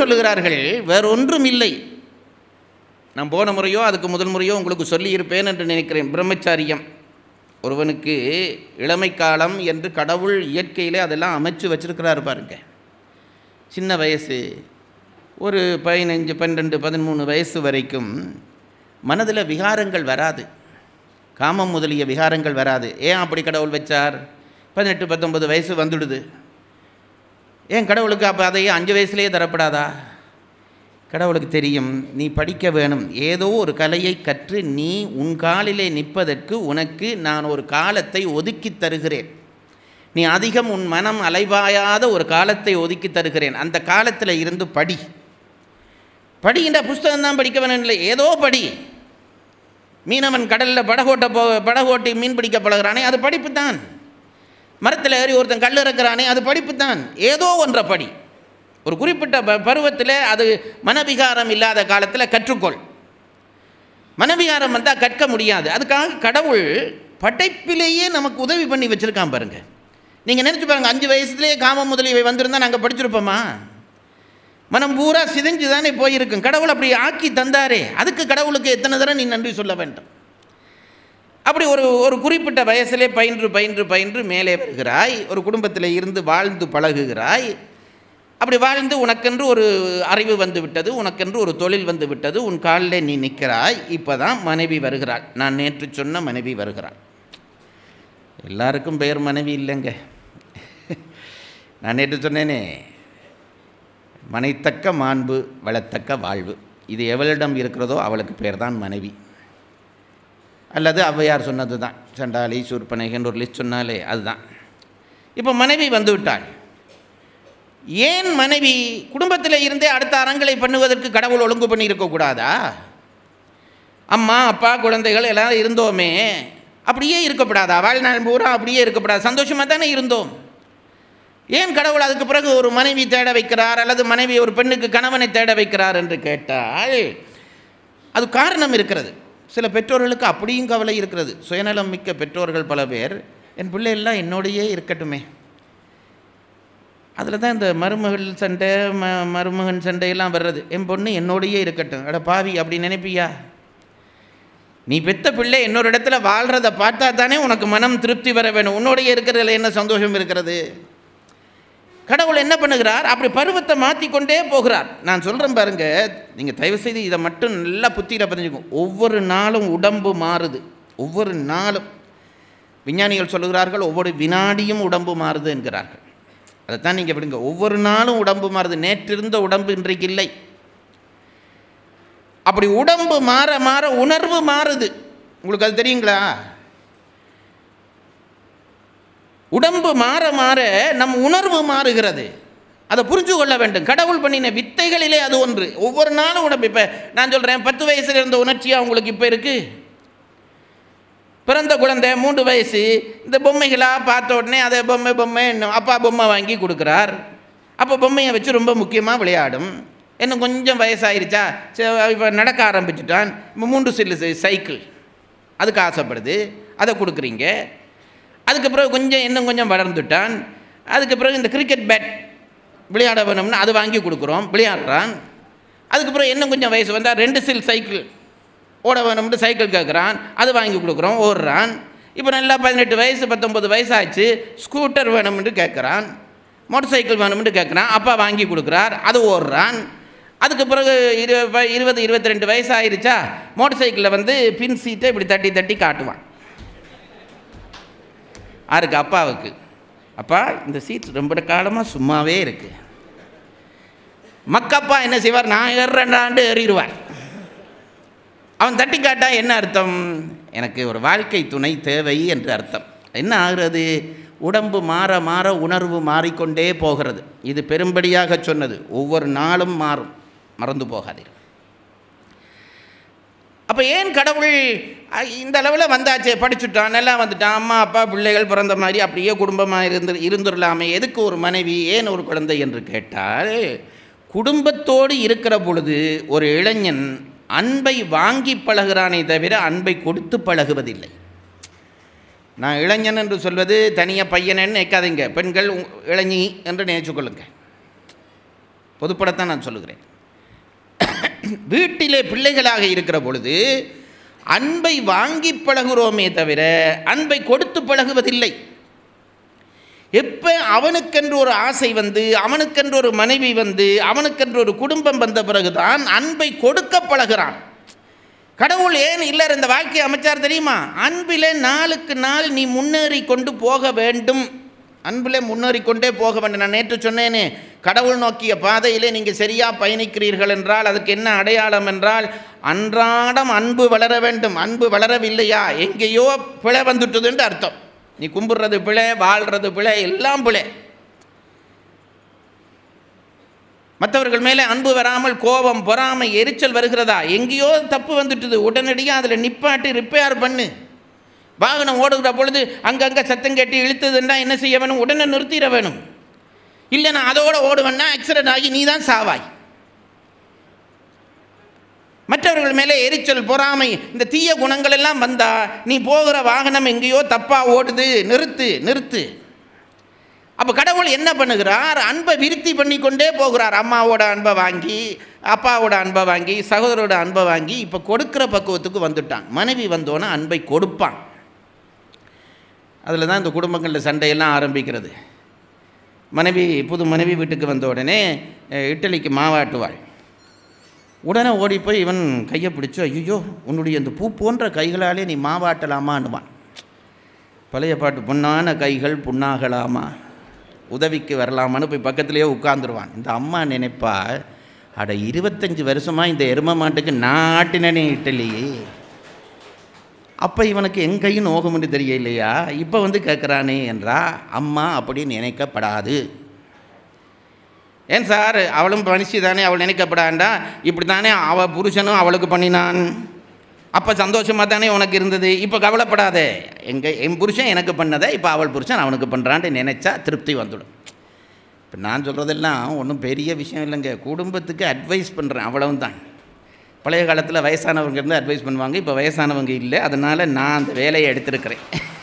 சொல்லுகிறார்கள் வேறொன்றும் இல்லை நான் போன முறையோ அதுக்கு முதல் முறையோ உங்களுக்கு சொல்லியிருப்பேன் என்று நினைக்கிறேன் பிரம்மச்சாரியம் ஒருவனுக்கு இளமை காலம் என்று கடவுள் இயற்கையிலே அதெல்லாம் அமைச்சு வச்சிருக்கிறாரு பாருங்க சின்ன வயசு ஒரு பதினஞ்சு பன்னெண்டு பதிமூணு வயசு வரைக்கும் மனதில் விகாரங்கள் வராது காமம் முதலிய விகாரங்கள் வராது ஏன் அப்படி கடவுள் வச்சார் பதினெட்டு பத்தொன்பது வயசு வந்துடுது ஏன் கடவுளுக்கு அப்போ அதையே அஞ்சு வயசுலேயே தரப்படாதா கடவுளுக்கு தெரியும் நீ படிக்க வேணும் ஏதோ ஒரு கலையை கற்று நீ உன் காலிலே நிற்பதற்கு உனக்கு நான் ஒரு காலத்தை ஒதுக்கி தருகிறேன் நீ அதிகம் உன் மனம் அலைவாயாத ஒரு காலத்தை ஒதுக்கி தருகிறேன் அந்த காலத்தில் இருந்து படி படிக்கின்ற புஸ்தகம் தான் படிக்க வேணும் இல்லை ஏதோ படி மீனவன் கடலில் படகோட்ட போ படகோட்டி மீன் பிடிக்க பழகிறானே அது படிப்பு தான் மரத்தில் ஏறி ஒருத்தன் கல் இருக்கிறானே அது படிப்பு தான் ஏதோ ஒன்ற படி ஒரு குறிப்பிட்ட ப பருவத்தில் அது மனவிகாரம் இல்லாத காலத்தில் கற்றுக்கொள் மனவிகாரம் வந்தால் கற்க முடியாது அதுக்காக கடவுள் படைப்பிலேயே நமக்கு உதவி பண்ணி வச்சுருக்கான் பாருங்கள் நீங்கள் நினச்சி பாருங்கள் அஞ்சு வயசுலேயே காம முதலியவை வந்திருந்தால் நாங்கள் படிச்சிருப்போமா மனம் பூரா சிதைஞ்சு தானே போயிருக்கும் கடவுள் அப்படி ஆக்கி தந்தாரே அதுக்கு கடவுளுக்கு எத்தனை தடவை நீ நன்றி சொல்ல வேண்டும் அப்படி ஒரு ஒரு குறிப்பிட்ட வயசிலே பயின்று பயின்று பயின்று மேலே வருகிறாய் ஒரு குடும்பத்தில் இருந்து வாழ்ந்து பழகுகிறாய் அப்படி வாழ்ந்து உனக்கென்று ஒரு அறிவு வந்து விட்டது உனக்கென்று ஒரு தொழில் வந்து விட்டது உன் காலில் நீ நிற்கிறாய் இப்போ தான் மனைவி வருகிறாள் நான் நேற்று சொன்ன மனைவி வருகிறாள் எல்லாருக்கும் பெயர் மனைவி இல்லைங்க நான் நேற்று சொன்னேனே மனைத்தக்க மாண்பு வளத்தக்க வாழ்வு இது எவளிடம் இருக்கிறதோ அவளுக்கு பேர்தான் தான் மனைவி அல்லது ஔவையார் சொன்னது தான் சண்டாளி சூர்பனைகன் ஒரு லிஸ்ட் சொன்னாலே அதுதான் இப்போ மனைவி வந்து விட்டாள் ஏன் மனைவி குடும்பத்தில் இருந்தே அடுத்த அறங்களை பண்ணுவதற்கு கடவுள் ஒழுங்கு பண்ணி இருக்கக்கூடாதா அம்மா அப்பா குழந்தைகள் எல்லாம் இருந்தோமே அப்படியே இருக்கப்படாதா வாழ்நாள் பூரா அப்படியே இருக்கப்படாது சந்தோஷமாக தானே இருந்தோம் ஏன் கடவுள் அதுக்கு பிறகு ஒரு மனைவி தேட வைக்கிறார் அல்லது மனைவி ஒரு பெண்ணுக்கு கணவனை தேட வைக்கிறார் என்று கேட்டால் அது காரணம் இருக்கிறது சில பெற்றோர்களுக்கு அப்படியும் கவலை இருக்கிறது சுயநலம் மிக்க பெற்றோர்கள் பல பேர் என் பிள்ளைகள்லாம் என்னோடையே இருக்கட்டுமே அதில் தான் இந்த மருமகள் சண்டை ம மருமகன் சண்டையெல்லாம் வர்றது என் பொண்ணு என்னோடையே இருக்கட்டும் அட பாவி அப்படி நினைப்பியா நீ பெத்த பிள்ளை இன்னொரு இடத்துல வாழ்கிறத பார்த்தா தானே உனக்கு மனம் திருப்தி வர வேணும் உன்னோடைய இருக்கிறதுல என்ன சந்தோஷம் இருக்கிறது கடவுள் என்ன பண்ணுகிறார் அப்படி பருவத்தை மாற்றி கொண்டே போகிறார் நான் சொல்கிறேன் பாருங்க நீங்கள் தயவுசெய்து இதை மட்டும் நல்லா புத்தியில் பதிஞ்சுக்கும் ஒவ்வொரு நாளும் உடம்பு மாறுது ஒவ்வொரு நாளும் விஞ்ஞானிகள் சொல்லுகிறார்கள் ஒவ்வொரு வினாடியும் உடம்பு மாறுது என்கிறார்கள் அதைத்தான் நீங்கள் விடுங்க ஒவ்வொரு நாளும் உடம்பு மாறுது நேற்றிருந்த உடம்பு இன்றைக்கு இல்லை அப்படி உடம்பு மாற மாற உணர்வு மாறுது உங்களுக்கு அது தெரியுங்களா உடம்பு மாற மாற நம் உணர்வு மாறுகிறது அதை புரிஞ்சு கொள்ள வேண்டும் கடவுள் பண்ணின வித்தைகளிலே அது ஒன்று ஒவ்வொரு நாளும் உடம்பு இப்போ நான் சொல்கிறேன் பத்து வயசில் இருந்த உணர்ச்சியாக உங்களுக்கு இப்போ இருக்குது பிறந்த குழந்தை மூன்று வயசு இந்த பொம்மைகளாக பார்த்த உடனே அதை பொம்மை பொம்மை அப்பா பொம்மை வாங்கி கொடுக்குறார் அப்போ பொம்மையை வச்சு ரொம்ப முக்கியமாக விளையாடும் இன்னும் கொஞ்சம் வயசாயிருச்சா இப்போ நடக்க ஆரம்பிச்சுட்டான் இப்போ மூன்று சில்லு சைக்கிள் அதுக்கு ஆசைப்படுது அதை கொடுக்குறீங்க அதுக்கு பிறகு கொஞ்சம் இன்னும் கொஞ்சம் வளர்ந்துட்டான் அதுக்கு பிறகு இந்த கிரிக்கெட் பேட் விளையாட வேணும்னா அது வாங்கி கொடுக்குறோம் விளையாடுறான் அதுக்கு பிறகு இன்னும் கொஞ்சம் வயசு வந்தால் ரெண்டு சில் சைக்கிள் ஓட வேணும்னு சைக்கிள் கேட்குறான் அது வாங்கி கொடுக்குறோம் ஓடுறான் இப்போ நல்லா பதினெட்டு வயசு பத்தொம்பது வயசாச்சு ஸ்கூட்டர் வேணும்னு கேட்குறான் மோட்டர் சைக்கிள் வேணும்னு கேட்குறான் அப்பா வாங்கி கொடுக்குறார் அது ஓடுறான் அதுக்கு பிறகு இரு இருபது இருபத்தி ரெண்டு வயசாகிருச்சா மோட்டர் சைக்கிளில் வந்து பின் சீட்டை இப்படி தட்டி தட்டி காட்டுவான் யாருக்கு அப்பாவுக்கு அப்பா இந்த சீட் ரொம்ப காலமாக சும்மாவே இருக்குது மக்கப்பா என்ன செய்வார் நான் ஏறுறேன்டாண்டு ஏறிடுவார் அவன் தட்டி காட்டா என்ன அர்த்தம் எனக்கு ஒரு வாழ்க்கை துணை தேவை என்று அர்த்தம் என்ன ஆகிறது உடம்பு மாற மாற உணர்வு மாறிக்கொண்டே போகிறது இது பெரும்படியாக சொன்னது ஒவ்வொரு நாளும் மாறும் மறந்து போகாதீர்கள் அப்போ ஏன் கடவுள் இந்த அளவில் வந்தாச்சே படிச்சுட்டான் நல்லா வந்துட்டான் அம்மா அப்பா பிள்ளைகள் பிறந்த மாதிரி அப்படியே குடும்பமாக இருந்து இருந்துடலாமே எதுக்கு ஒரு மனைவி ஏன் ஒரு குழந்தை என்று கேட்டால் குடும்பத்தோடு இருக்கிற பொழுது ஒரு இளைஞன் அன்பை வாங்கி பழகிறானே தவிர அன்பை கொடுத்து பழகுவதில்லை நான் இளைஞன் என்று சொல்வது தனியாக பையனன்னு நினைக்காதீங்க பெண்கள் இளைஞி என்று நினைச்சுக்கொள்ளுங்க பொதுப்படத்தான் நான் சொல்லுகிறேன் வீட்டிலே பிள்ளைகளாக இருக்கிற பொழுது அன்பை வாங்கி பழகுகிறோமே தவிர அன்பை கொடுத்து பழகுவதில்லை எப்போ அவனுக்கென்று ஒரு ஆசை வந்து அவனுக்கென்று ஒரு மனைவி வந்து அவனுக்கென்று ஒரு குடும்பம் வந்த பிறகுதான் அன்பை கொடுக்க பழகிறான் கடவுள் ஏன் இல்லை இந்த வாழ்க்கையை அமைச்சார் தெரியுமா அன்பில் நாளுக்கு நாள் நீ முன்னேறி கொண்டு போக வேண்டும் அன்பிலே முன்னேறி கொண்டே போக வேண்டும் நான் நேற்று சொன்னேனே கடவுள் நோக்கிய பாதையிலே நீங்கள் சரியாக பயணிக்கிறீர்கள் என்றால் அதுக்கு என்ன அடையாளம் என்றால் அன்றாடம் அன்பு வளர வேண்டும் அன்பு வளரவில்லையா எங்கேயோ பிழை வந்துட்டதுன்னு அர்த்தம் நீ கும்பிட்றது பிழை வாழ்கிறது பிழை எல்லாம் பிழை மற்றவர்கள் மேலே அன்பு வராமல் கோபம் பொறாமை எரிச்சல் வருகிறதா எங்கேயோ தப்பு வந்துட்டுது உடனடியாக அதில் நிப்பாட்டி ரிப்பேர் பண்ணு வாகனம் ஓடுகிற பொழுது அங்கங்கே சத்தம் கேட்டு இழுத்ததுன்னா என்ன செய்ய வேணும் உடனே நிறுத்திட வேணும் இல்லை நான் அதோடு ஓடுவேன்னா ஆக்சிடென்ட் ஆகி நீ தான் சாவாய் மற்றவர்கள் மேலே எரிச்சல் பொறாமை இந்த தீய குணங்கள் எல்லாம் வந்தால் நீ போகிற வாகனம் எங்கேயோ தப்பாக ஓடுது நிறுத்து நிறுத்து அப்போ கடவுள் என்ன பண்ணுகிறார் அன்பை விருத்தி பண்ணி கொண்டே போகிறார் அம்மாவோட அன்பை வாங்கி அப்பாவோட அன்பை வாங்கி சகோதரோட அன்பை வாங்கி இப்போ கொடுக்குற பக்குவத்துக்கு வந்துட்டான் மனைவி வந்தோன்னே அன்பை கொடுப்பான் அதில் தான் இந்த குடும்பங்களில் சண்டையெல்லாம் ஆரம்பிக்கிறது மனைவி புது மனைவி வீட்டுக்கு வந்த உடனே இட்டலிக்கு மாவாட்டுவாள் உடனே ஓடிப்போய் இவன் கையை பிடிச்சோ ஐயோ உன்னுடைய இந்த பூ போன்ற கைகளாலே நீ மாவாட்டலாமான்னுவான் பழைய பாட்டு பொன்னான கைகள் புண்ணாகலாமா உதவிக்கு வரலாமான்னு போய் பக்கத்துலேயே உட்காந்துருவான் இந்த அம்மா நினைப்பா அட இருபத்தஞ்சி வருஷமாக இந்த எரும மாட்டுக்கு நான் ஆட்டினேனே இட்டலி அப்போ இவனுக்கு எங்கையும் தெரிய தெரியலையா இப்போ வந்து கேட்குறானே என்றா அம்மா அப்படி நினைக்கப்படாது ஏன் சார் அவளும் மனுஷி தானே அவள் நினைக்கப்படாண்டா இப்படி தானே அவள் புருஷனும் அவளுக்கு பண்ணினான் அப்போ சந்தோஷமாக தானே உனக்கு இருந்தது இப்போ கவலைப்படாதே எங்கள் என் புருஷன் எனக்கு பண்ணதை இப்போ அவள் புருஷன் அவனுக்கு பண்ணுறான்ட்டு நினச்சா திருப்தி வந்துடும் இப்போ நான் சொல்கிறதெல்லாம் ஒன்றும் பெரிய விஷயம் இல்லைங்க குடும்பத்துக்கு அட்வைஸ் பண்ணுறேன் அவ்வளவு தான் பழைய காலத்தில் வயசானவங்க இருந்து அட்வைஸ் பண்ணுவாங்க இப்போ வயசானவங்க இல்லை அதனால் நான் அந்த வேலையை எடுத்திருக்கிறேன்